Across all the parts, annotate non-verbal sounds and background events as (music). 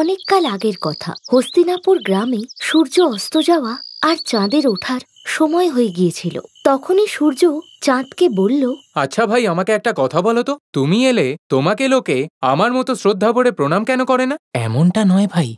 অনেককাল আগের কথা হস্তিনাপুর গ্রামে সূর্য অস্ত যাওয়া আর চাঁদের ওঠার সময় হয়ে গিয়েছিল তখনই সূর্য চাঁদকে বলল আচ্ছা ভাই আমাকে একটা কথা বলো তো তুমি এলে তোমাকে লোকে আমার মতো শ্রদ্ধা ভরে প্রণাম কেন করে না এমনটা নয় ভাই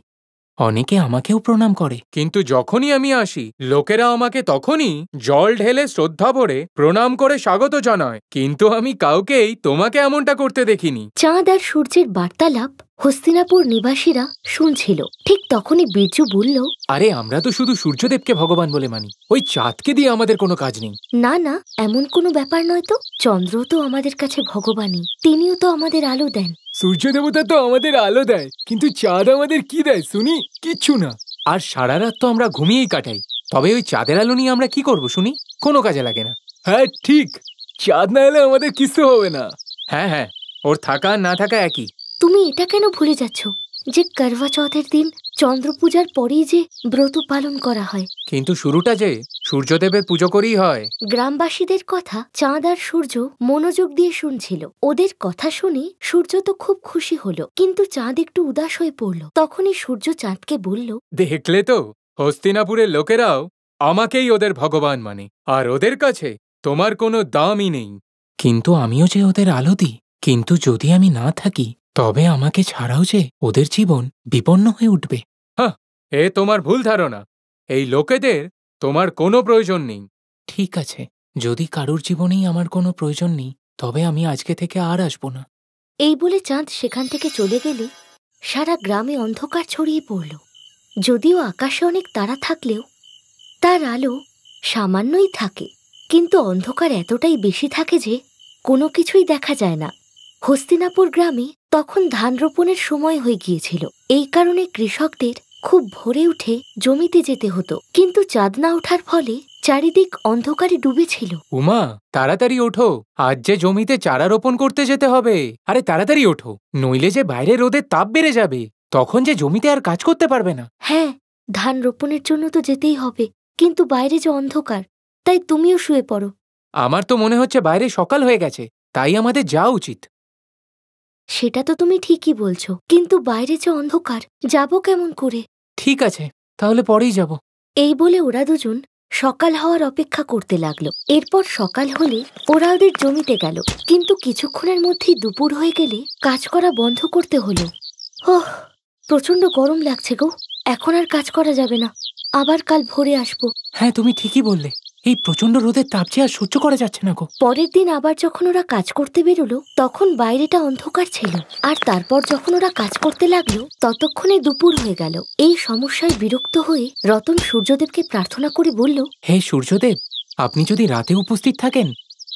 অনেকে আমাকেও প্রণাম করে কিন্তু যখনই আমি আসি লোকেরা আমাকে তখনই জল ঢেলে শ্রদ্ধা ভরে প্রণাম করে স্বাগত জানায় কিন্তু আমি কাউকেই তোমাকে এমনটা করতে দেখিনি চাঁদ আর সূর্যের বার্তালাপ হস্তিনাপুর নিবাসীরা শুনছিল ঠিক তখনই বীর্যু বলল আরে আমরা তো শুধু সূর্যদেবকে ভগবান বলে মানি ওই চাঁদকে দিয়ে আমাদের কোনো কাজ নেই না না এমন কোনো ব্যাপার নয় তো চন্দ্র তো আমাদের কাছে ভগবানই তিনিও তো আমাদের আলো দেন সূর্য দেবতা তো আমাদের আলো দেয় কিন্তু চাঁদ আমাদের কি দেয় শুনি কিচ্ছু না আর সারা রাত তো আমরা ঘুমিয়েই কাটাই তবে ওই চাঁদের আলো নিয়ে আমরা কি করব শুনি কোনো কাজে লাগে না হ্যাঁ ঠিক চাঁদ না এলে আমাদের কিছু হবে না হ্যাঁ হ্যাঁ ওর থাকা আর না থাকা একই তুমি এটা কেন ভুলে যাচ্ছ যে করবা চৌথের দিন চন্দ্র পূজার পরেই যে ব্রত পালন করা হয় কিন্তু শুরুটা যে সূর্যদেবের পুজো করেই হয় গ্রামবাসীদের কথা চাঁদ আর সূর্য মনোযোগ দিয়ে শুনছিল ওদের কথা শুনে সূর্য তো খুব খুশি হলো কিন্তু চাঁদ একটু উদাস হয়ে পড়ল তখনই সূর্য চাঁদকে বলল দেখলে তো হস্তিনাপুরের লোকেরাও আমাকেই ওদের ভগবান মানে আর ওদের কাছে তোমার কোনো দামই নেই কিন্তু আমিও যে ওদের আলো দিই কিন্তু যদি আমি না থাকি তবে আমাকে ছাড়াও যে ওদের জীবন বিপন্ন হয়ে উঠবে হ্যাঁ এ তোমার ভুল ধারণা এই লোকেদের তোমার কোনো প্রয়োজন নেই ঠিক আছে যদি কারুর জীবনেই আমার কোনো প্রয়োজন নেই তবে আমি আজকে থেকে আর আসবো না এই বলে চাঁদ সেখান থেকে চলে গেলে সারা গ্রামে অন্ধকার ছড়িয়ে পড়ল যদিও আকাশে অনেক তারা থাকলেও তার আলো সামান্যই থাকে কিন্তু অন্ধকার এতটাই বেশি থাকে যে কোনো কিছুই দেখা যায় না হস্তিনাপুর গ্রামে তখন ধান রোপণের সময় হয়ে গিয়েছিল এই কারণে কৃষকদের খুব ভোরে উঠে জমিতে যেতে হতো কিন্তু চাঁদ না ওঠার ফলে চারিদিক অন্ধকারে ডুবেছিল উমা তাড়াতাড়ি ওঠো আজ যে জমিতে চারা রোপণ করতে যেতে হবে আরে তাড়াতাড়ি ওঠো নইলে যে বাইরে রোদে তাপ বেড়ে যাবে তখন যে জমিতে আর কাজ করতে পারবে না হ্যাঁ ধান রোপণের জন্য তো যেতেই হবে কিন্তু বাইরে যে অন্ধকার তাই তুমিও শুয়ে পড়ো আমার তো মনে হচ্ছে বাইরে সকাল হয়ে গেছে তাই আমাদের যাওয়া উচিত সেটা তো তুমি ঠিকই বলছো কিন্তু বাইরে যে অন্ধকার যাব কেমন করে ঠিক আছে তাহলে পরেই যাব এই বলে ওরা দুজন সকাল হওয়ার অপেক্ষা করতে লাগলো এরপর সকাল হলে ওরা ওদের জমিতে গেল কিন্তু কিছুক্ষণের মধ্যেই দুপুর হয়ে গেলে কাজ করা বন্ধ করতে হলো ওহ প্রচন্ড গরম লাগছে গো এখন আর কাজ করা যাবে না আবার কাল ভোরে আসবো হ্যাঁ তুমি ঠিকই বললে এই প্রচন্ড রোদের তাপ যে আর সহ্য করা যাচ্ছে না গো পরের দিন আবার যখন ওরা কাজ করতে বেরোলো তখন বাইরেটা অন্ধকার ছিল আর তারপর যখন ওরা কাজ করতে লাগলো ততক্ষণে দুপুর হয়ে গেল এই সমস্যায় বিরক্ত হয়ে রতন সূর্যদেবকে প্রার্থনা করে বলল হে সূর্যদেব আপনি যদি রাতে উপস্থিত থাকেন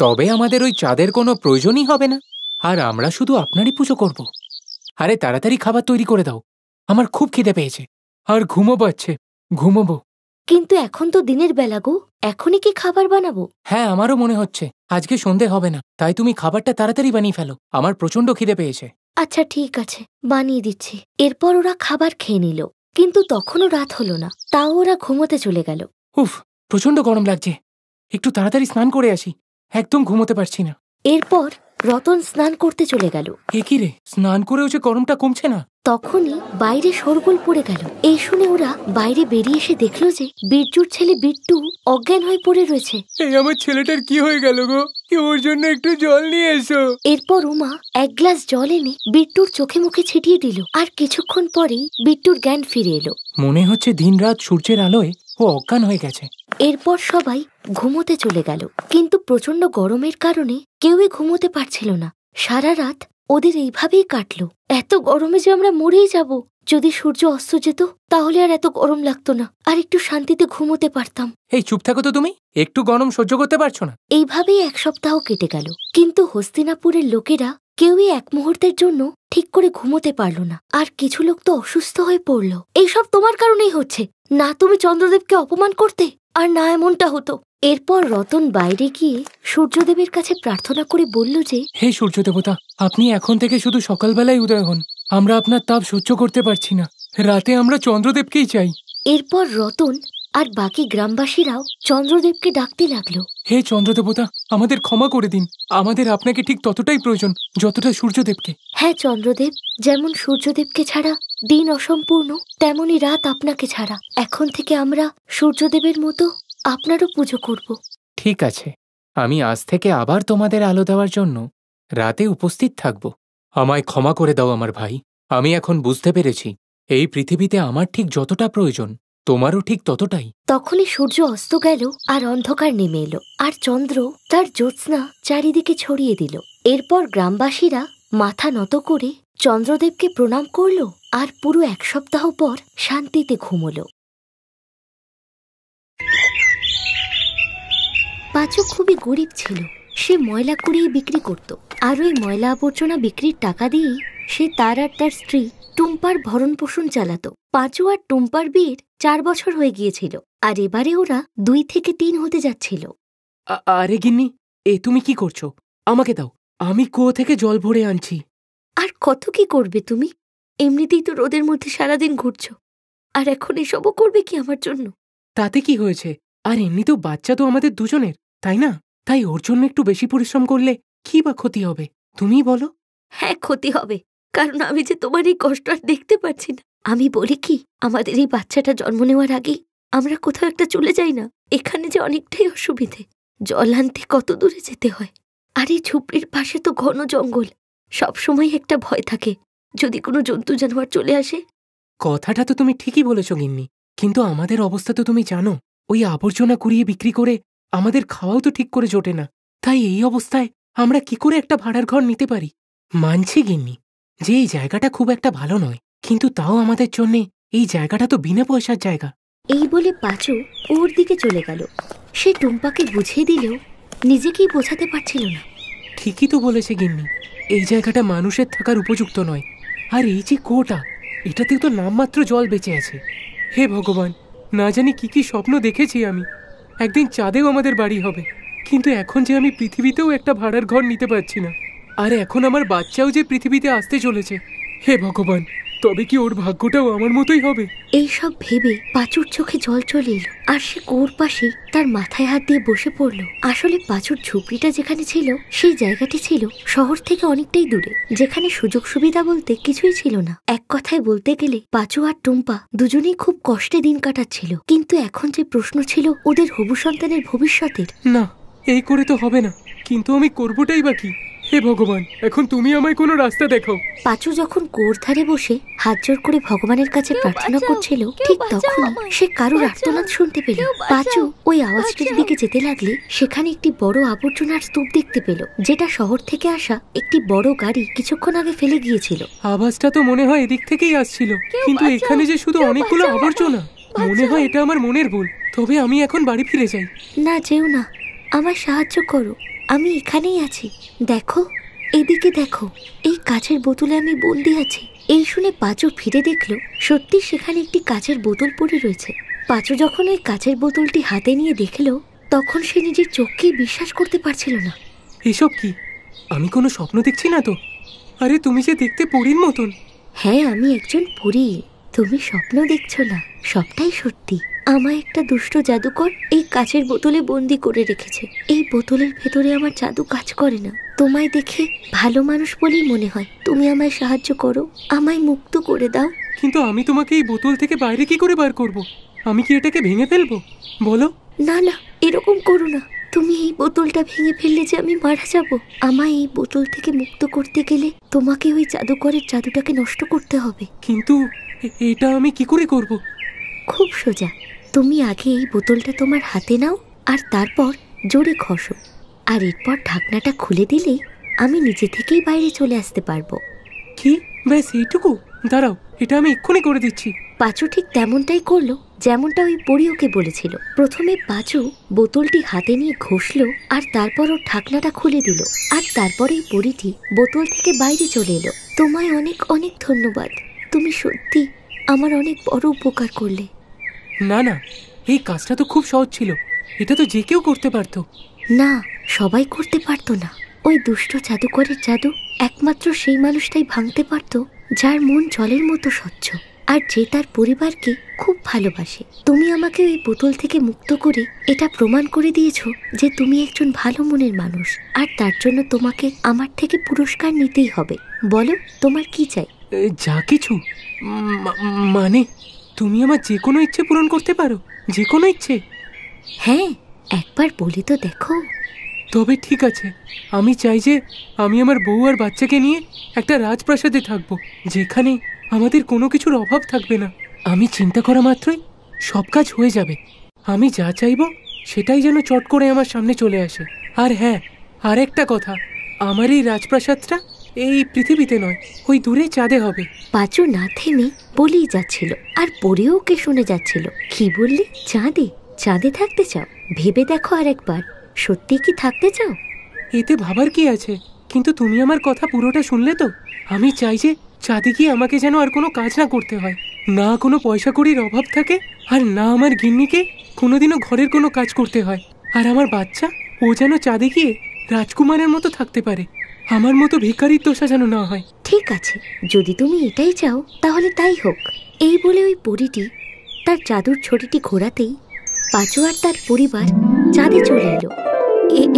তবে আমাদের ওই চাঁদের কোনো প্রয়োজনই হবে না আর আমরা শুধু আপনারই পুজো করব আরে তাড়াতাড়ি খাবার তৈরি করে দাও আমার খুব খিদে পেয়েছে আর ঘুমো পাচ্ছে ঘুমোবো আচ্ছা। কিন্তু এখন তো দিনের বেলা গো এখনই কি খাবার বানাবো হ্যাঁ আমারও মনে হচ্ছে আজকে সন্ধে হবে না তাই তুমি খাবারটা তাড়াতাড়ি বানিয়ে ফেলো আমার প্রচণ্ড খিদে পেয়েছে আচ্ছা ঠিক আছে বানিয়ে দিচ্ছি এরপর ওরা খাবার খেয়ে নিল কিন্তু তখনও রাত হলো না তাও ওরা ঘুমোতে চলে গেল উফ প্রচণ্ড গরম লাগছে একটু তাড়াতাড়ি স্নান করে আসি একদম ঘুমোতে পারছি না এরপর রতন স্নান করতে চলে গেল একই রে স্নান করেও যে গরমটা কমছে না তখনই বাইরে সরগোল পড়ে গেল এই শুনে ওরা বাইরে বেরিয়ে এসে দেখলো যে বিট্টুর ছেলে বিট্টু অজ্ঞান হয়ে পড়ে রয়েছে এই আমার ছেলেটার কি হয়ে গেল গো ওর জন্য একটু জল নিয়ে এসো এরপর উমা এক গ্লাস জল এনে বিট্টুর চোখে মুখে ছিটিয়ে দিল আর কিছুক্ষণ পরেই বিট্টুর জ্ঞান ফিরে এলো মনে হচ্ছে দিনরাত সূর্যের আলোয় ও অজ্ঞান হয়ে গেছে এরপর সবাই ঘুমোতে চলে গেল কিন্তু প্রচন্ড গরমের কারণে কেউই ঘুমোতে পারছিল না সারা রাত ওদের এইভাবেই কাটল এত গরমে যে আমরা মরেই যাব যদি সূর্য অস্ত যেত তাহলে আর এত গরম লাগতো না আর একটু শান্তিতে ঘুমোতে পারতাম এই চুপ থাকো তো তুমি একটু গরম সহ্য করতে পারছো না এইভাবেই এক সপ্তাহ কেটে গেল কিন্তু হস্তিনাপুরের লোকেরা কেউই এক মুহূর্তের জন্য ঠিক করে ঘুমোতে পারল না আর কিছু লোক তো অসুস্থ হয়ে পড়ল এইসব তোমার কারণেই হচ্ছে না তুমি চন্দ্রদেবকে অপমান করতে আর না এমনটা হতো এরপর রতন বাইরে গিয়ে সূর্যদেবের কাছে প্রার্থনা করে বলল যে হে সূর্য দেবতা আপনি এখন থেকে শুধু সকালবেলায় উদয় হন আমরা আপনার তাপ সহ্য করতে পারছি না রাতে আমরা চন্দ্রদেবকেই চাই এরপর রতন আর বাকি গ্রামবাসীরাও চন্দ্রদেবকে ডাকতে লাগলো হে চন্দ্রদেবতা আমাদের ক্ষমা করে দিন আমাদের আপনাকে ঠিক ততটাই প্রয়োজন যতটা সূর্যদেবকে হ্যাঁ চন্দ্রদেব যেমন সূর্যদেবকে ছাড়া দিন অসম্পূর্ণ তেমনি রাত আপনাকে ছাড়া এখন থেকে আমরা সূর্যদেবের মতো আপনারও পুজো করব ঠিক আছে আমি আজ থেকে আবার তোমাদের আলো দেওয়ার জন্য রাতে উপস্থিত থাকব আমায় ক্ষমা করে দাও আমার ভাই আমি এখন বুঝতে পেরেছি এই পৃথিবীতে আমার ঠিক যতটা প্রয়োজন তোমারও ঠিক ততটাই তখনই সূর্য অস্ত গেল আর অন্ধকার নেমে এলো আর চন্দ্র তার জ্যোৎস্না চারিদিকে ছড়িয়ে দিল এরপর গ্রামবাসীরা মাথা নত করে চন্দ্রদেবকে প্রণাম করল আর পুরো এক সপ্তাহ পর শান্তিতে ঘুমল পাচু খুবই গরিব ছিল সে ময়লা কুড়িয়ে বিক্রি করত আর ওই ময়লা আবর্জনা বিক্রির টাকা দিয়েই সে তার আর তার স্ত্রী টুম্পার ভরণপোষণ চালাত পাঁচু আর টুম্পার বিয়ের চার বছর হয়ে গিয়েছিল আর এবারে ওরা দুই থেকে তিন হতে যাচ্ছিল আরে গিন্নি এ তুমি কি করছো আমাকে দাও আমি কুয়ো থেকে জল ভরে আনছি আর কত কি করবে তুমি এমনিতেই তো রোদের মধ্যে সারাদিন ঘুরছ আর এখন এসবও করবে কি আমার জন্য তাতে কি হয়েছে আর এমনিতেও বাচ্চা তো আমাদের দুজনের তাই না তাই ওর জন্য একটু বেশি পরিশ্রম করলে কি বা ক্ষতি হবে তুমি বলো হ্যাঁ ক্ষতি হবে কারণ আমি যে তোমার এই কষ্ট আর দেখতে পারছি না আমি বলি কি আমাদের এই বাচ্চাটা জন্ম নেওয়ার আগে আমরা কোথাও একটা চলে যাই না এখানে যে অনেকটাই অসুবিধে জল আনতে কত দূরে যেতে হয় আর এই ঝুপড়ির পাশে তো ঘন জঙ্গল সবসময় একটা ভয় থাকে যদি কোনো জন্তু জানোয়ার চলে আসে কথাটা তো তুমি ঠিকই বলেছ গিন্নি কিন্তু আমাদের অবস্থা তো তুমি জানো ওই আবর্জনা কুড়িয়ে বিক্রি করে আমাদের খাওয়াও তো ঠিক করে জোটে না তাই এই অবস্থায় আমরা কি করে একটা ভাড়ার ঘর নিতে পারি মানছি গিন্নি যে এই জায়গাটা খুব একটা ভালো নয় কিন্তু তাও আমাদের জন্যে এই জায়গাটা তো বিনা পয়সার জায়গা এই বলে পাঁচু ওর দিকে চলে গেল সে টুম্পাকে বুঝিয়ে দিলেও নিজেকেই বোঝাতে পারছিল না ঠিকই তো বলেছে গিন্নি এই জায়গাটা মানুষের থাকার উপযুক্ত নয় আর এই যে কোটা এটাতেও তো নামমাত্র জল বেঁচে আছে হে ভগবান না জানি কি কি স্বপ্ন দেখেছি আমি একদিন চাঁদেও আমাদের বাড়ি হবে কিন্তু এখন যে আমি পৃথিবীতেও একটা ভাড়ার ঘর নিতে পারছি না আর এখন আমার বাচ্চাও যে পৃথিবীতে আসতে চলেছে হে ভগবান তবে কি ওর ভাগ্যটাও আমার মতোই হবে এই সব ভেবে পাচুর চোখে জল চলে এলো আর সে কোর পাশে তার মাথায় হাত দিয়ে বসে পড়ল আসলে পাচুর ঝুপড়িটা যেখানে ছিল সেই জায়গাটি ছিল শহর থেকে অনেকটাই দূরে যেখানে সুযোগ সুবিধা বলতে কিছুই ছিল না এক কথায় বলতে গেলে পাঁচু আর টুম্পা দুজনেই খুব কষ্টে দিন কাটাচ্ছিল কিন্তু এখন যে প্রশ্ন ছিল ওদের হবু সন্তানের ভবিষ্যতের না এই করে তো হবে না কিন্তু আমি করবোটাই বা কি হে ভগবান এখন তুমি আমায় কোনো রাস্তা দেখো পাঁচু যখন কোর ধারে বসে হাত জোর করে ভগবানের কাছে প্রার্থনা করছিল ঠিক তখন সে কারুর আর্তনাদ শুনতে পেল পাঁচু ওই আওয়াজটির দিকে যেতে লাগলে সেখানে একটি বড় আবর্জনার স্তূপ দেখতে পেল যেটা শহর থেকে আসা একটি বড় গাড়ি কিছুক্ষণ আগে ফেলে গিয়েছিল আওয়াজটা তো মনে হয় এদিক থেকেই আসছিল কিন্তু এখানে যে শুধু অনেকগুলো আবর্জনা মনে হয় এটা আমার মনের ভুল তবে আমি এখন বাড়ি ফিরে যাই না যেও না আমায় সাহায্য করো আমি এখানেই আছি দেখো এদিকে দেখো এই কাঁচের বোতলে আমি বন্দি আছি এই শুনে পাঁচু ফিরে দেখল সত্যি সেখানে একটি কাঁচের বোতল পড়ে রয়েছে পাঁচু যখন ওই কাঁচের বোতলটি হাতে নিয়ে দেখল তখন সে নিজের চোখকেই বিশ্বাস করতে পারছিল না এসব কি আমি কোনো স্বপ্ন দেখছি না তো আরে তুমি যে দেখতে পরীর মতন হ্যাঁ আমি একজন পরী তুমি স্বপ্ন দেখছো না সবটাই সত্যি আমায় একটা দুষ্ট জাদুকর এই কাচের বোতলে বন্দি করে রেখেছে এই বোতলের ভেতরে আমার জাদু কাজ করে না তোমায় দেখে ভালো মানুষ বলেই মনে হয় তুমি আমায় সাহায্য করো আমায় মুক্ত করে দাও কিন্তু আমি তোমাকে এই বোতল থেকে বাইরে কি করে বার করব। আমি কি এটাকে ভেঙে ফেলবো বলো না না এরকম করো না তুমি এই বোতলটা ভেঙে ফেললে যে আমি মারা যাব আমায় এই বোতল থেকে মুক্ত করতে গেলে তোমাকে ওই জাদুকরের জাদুটাকে নষ্ট করতে হবে কিন্তু এটা আমি কি করে করব খুব সোজা তুমি আগে এই বোতলটা তোমার হাতে নাও আর তারপর জোরে খসো আর এরপর ঢাকনাটা খুলে দিলে আমি নিজে থেকেই বাইরে চলে আসতে পারবো কি ব্যাস এইটুকু দাঁড়াও এটা আমি এক্ষুনি করে দিচ্ছি পাঁচু ঠিক তেমনটাই করলো যেমনটা ওই পড়ি ওকে বলেছিল প্রথমে পাঁচু বোতলটি হাতে নিয়ে ঘষল আর তারপর ওর ঢাকনাটা খুলে দিল আর তারপরেই পরিটি বোতল থেকে বাইরে চলে এলো তোমায় অনেক অনেক ধন্যবাদ তুমি সত্যি আমার অনেক বড় উপকার করলে না না এই কাজটা তো খুব সহজ ছিল এটা তো যে কেউ করতে পারত না সবাই করতে পারতো না ওই দুষ্ট জাদুকরের জাদু একমাত্র সেই মানুষটাই ভাঙতে পারত যার মন জলের মতো স্বচ্ছ আর যে তার পরিবারকে খুব ভালোবাসে তুমি আমাকে ওই বোতল থেকে মুক্ত করে এটা প্রমাণ করে দিয়েছ যে তুমি একজন ভালো মনের মানুষ আর তার জন্য তোমাকে আমার থেকে পুরস্কার নিতেই হবে বলো তোমার কি চাই যা কিছু মানে তুমি আমার যে কোনো ইচ্ছে পূরণ করতে পারো যে কোনো ইচ্ছে হ্যাঁ একবার বলি তো দেখো তবে ঠিক আছে আমি চাই যে আমি আমার বউ আর বাচ্চাকে নিয়ে একটা রাজপ্রাসাদে থাকবো যেখানে আমাদের কোনো কিছুর অভাব থাকবে না আমি চিন্তা করা মাত্রই সব কাজ হয়ে যাবে আমি যা চাইব সেটাই যেন চট করে আমার সামনে চলে আসে আর হ্যাঁ আর একটা কথা আমার এই রাজপ্রাসাদটা এই পৃথিবীতে নয় ওই দূরে চাঁদে হবে পাঁচু না থেমে বলেই যাচ্ছিল আর পরেও কে শুনে যাচ্ছিল কি বললি চাঁদে চাঁদে থাকতে চাও ভেবে দেখো আর একবার সত্যি কি থাকতে চাও এতে ভাবার কি আছে কিন্তু তুমি আমার কথা পুরোটা শুনলে তো আমি চাই যে যাতে কি আমাকে যেন আর কোনো কাজ না করতে হয় না কোনো পয়সা কড়ির অভাব থাকে আর না আমার গিন্নিকে কোনোদিনও ঘরের কোনো কাজ করতে হয় আর আমার বাচ্চা ও যেন চাঁদে গিয়ে রাজকুমারের মতো থাকতে পারে আমার মতো ভিকারির দোষা যেন না হয় ঠিক আছে যদি তুমি এটাই চাও তাহলে তাই হোক এই বলে ওই পরিটি তার চাদুর ছড়িটি ঘোরাতেই পাঁচু আর তার পরিবার চাঁদে চলে এলো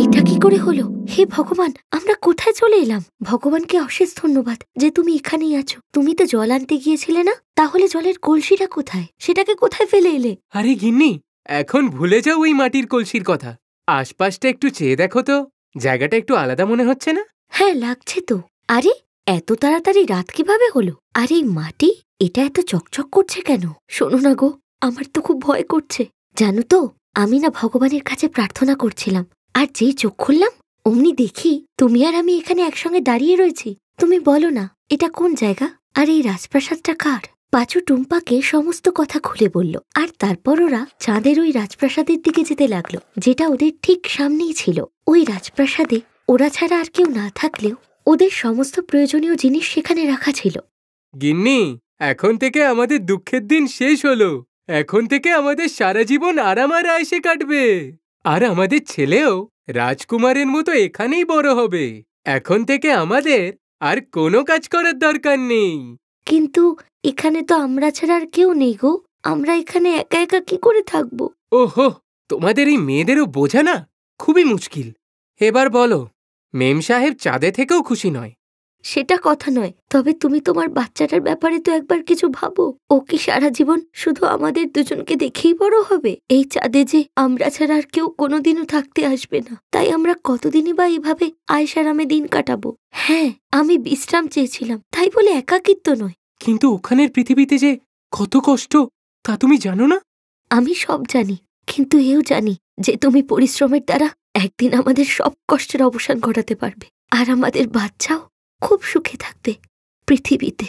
এটা কি করে হলো হে ভগবান আমরা কোথায় চলে এলাম ভগবানকে অশেষ ধন্যবাদ যে তুমি এখানেই আছো তুমি তো জল আনতে গিয়েছিলে না তাহলে জলের কলসিটা কোথায় সেটাকে কোথায় ফেলে এলে আরে গিন্নি এখন ভুলে যাও ওই মাটির কলসির কথা আশপাশটা একটু চেয়ে দেখো তো জায়গাটা একটু আলাদা মনে হচ্ছে না হ্যাঁ লাগছে তো আরে এত তাড়াতাড়ি রাত কিভাবে হলো আর এই মাটি এটা এত চকচক করছে কেন শোনো না গো আমার তো খুব ভয় করছে জানো তো আমি না ভগবানের কাছে প্রার্থনা করছিলাম আর যেই চোখ খুললাম অমনি দেখি তুমি আর আমি এখানে একসঙ্গে দাঁড়িয়ে রয়েছি তুমি বলো না এটা কোন জায়গা আর এই রাজপ্রাসাদটা কার পাঁচু টুম্পাকে সমস্ত কথা খুলে বলল আর তারপর ওরা চাঁদের ওই রাজপ্রাসাদের দিকে যেতে লাগলো যেটা ওদের ঠিক সামনেই ছিল ওই রাজপ্রাসাদে ওরা ছাড়া আর কেউ না থাকলেও ওদের সমস্ত প্রয়োজনীয় জিনিস সেখানে রাখা ছিল গিন্নি এখন থেকে আমাদের দুঃখের দিন শেষ হলো এখন থেকে আমাদের সারা জীবন আরাম আর আয়সে কাটবে আর আমাদের ছেলেও রাজকুমারের মতো এখানেই বড় হবে এখন থেকে আমাদের আর কোনো কাজ করার দরকার নেই কিন্তু এখানে তো আমরা ছাড়া আর কেউ নেই গো আমরা এখানে একা একা কি করে থাকবো ওহো তোমাদের এই মেয়েদেরও বোঝা না খুবই মুশকিল এবার বলো মেম সাহেব চাঁদে থেকেও খুশি নয় সেটা কথা নয় তবে তুমি তোমার বাচ্চাটার ব্যাপারে তো একবার কিছু ভাবো ও কি সারা জীবন শুধু আমাদের দুজনকে দেখেই বড় হবে এই চাঁদে যে আমরা ছাড়া আর কেউ কোনোদিনও থাকতে আসবে না তাই আমরা কতদিনই বা এইভাবে আয়সারামে দিন কাটাবো হ্যাঁ আমি বিশ্রাম চেয়েছিলাম তাই বলে একাকিত্ব নয় কিন্তু ওখানের পৃথিবীতে যে কত কষ্ট তা তুমি জানো না আমি সব জানি কিন্তু এও জানি যে তুমি পরিশ্রমের দ্বারা একদিন আমাদের সব কষ্টের অবসান ঘটাতে পারবে আর আমাদের বাচ্চাও খুব সুখে থাকবে পৃথিবীতে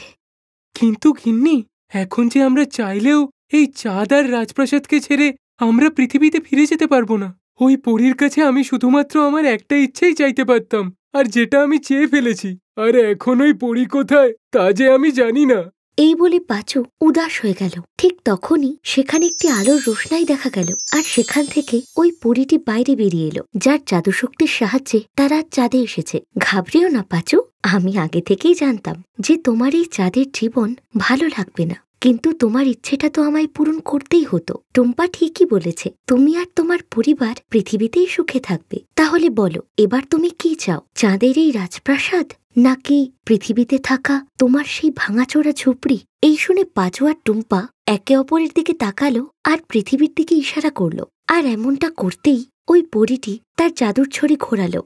কিন্তু গিন্নি এখন যে আমরা চাইলেও এই চাঁদার রাজপ্রাসাদকে ছেড়ে আমরা পৃথিবীতে ফিরে যেতে পারবো না ওই পরীর কাছে আমি শুধুমাত্র আমার একটা ইচ্ছেই চাইতে পারতাম আর যেটা আমি চেয়ে ফেলেছি আর এখন ওই পরী কোথায় তা যে আমি জানি না এই বলে পাচু উদাস হয়ে গেল ঠিক তখনই সেখানে একটি আলোর রোশনাই দেখা গেল আর সেখান থেকে ওই পুরীটি বাইরে বেরিয়ে এলো যার জাদুশক্তির সাহায্যে তারা চাঁদে এসেছে ঘাবড়িও না পাচু আমি আগে থেকেই জানতাম যে তোমার এই চাঁদের জীবন ভালো লাগবে না কিন্তু তোমার ইচ্ছেটা তো আমায় পূরণ করতেই হতো টুম্পা ঠিকই বলেছে তুমি আর তোমার পরিবার পৃথিবীতেই সুখে থাকবে তাহলে বলো এবার তুমি কি চাও চাঁদের এই রাজপ্রাসাদ নাকি পৃথিবীতে থাকা তোমার সেই ভাঙাচোরা ঝুপড়ি এই শুনে পাঁচু আর টুম্পা একে অপরের দিকে তাকালো আর পৃথিবীর দিকে ইশারা করলো আর এমনটা করতেই ওই পরিটি তার জাদুর ছড়ি ঘোরালো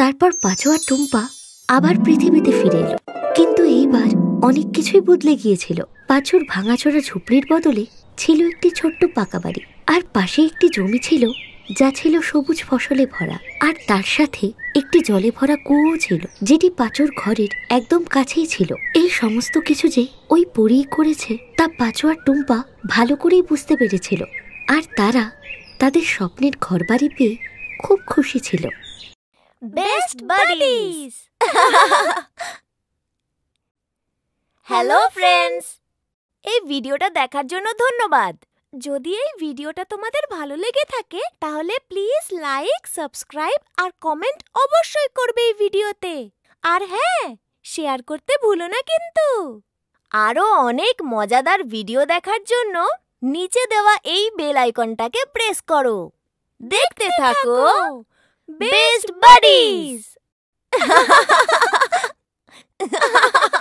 তারপর পাঁচু আর টুম্পা আবার পৃথিবীতে ফিরে এলো কিন্তু এইবার অনেক কিছুই বদলে গিয়েছিল পাঁচুর ভাঙাচোরা ঝুপড়ির বদলে ছিল একটি ছোট্ট পাকা বাড়ি আর পাশে একটি জমি ছিল যা ছিল সবুজ ফসলে ভরা আর তার সাথে একটি জলে ভরা কুয়ো ছিল যেটি পাঁচুর ঘরের একদম কাছেই ছিল এই সমস্ত কিছু যে ওই পরি করেছে তা পাঁচু টুম্পা ভালো করেই বুঝতে পেরেছিল আর তারা তাদের স্বপ্নের ঘর বাড়ি পেয়ে খুব খুশি ছিল বেস্ট বাডিজ (laughs) হ্যালো ফ্রেন্ডস এই ভিডিওটা দেখার জন্য ধন্যবাদ যদি এই ভিডিওটা তোমাদের ভালো লেগে থাকে তাহলে প্লিজ লাইক সাবস্ক্রাইব আর কমেন্ট অবশ্যই করবে এই ভিডিওতে আর হ্যাঁ শেয়ার করতে ভুলো না কিন্তু আরও অনেক মজাদার ভিডিও দেখার জন্য নিচে দেওয়া এই বেল আইকনটাকে প্রেস করো দেখতে থাকো বেস্ট বাডিজ (laughs)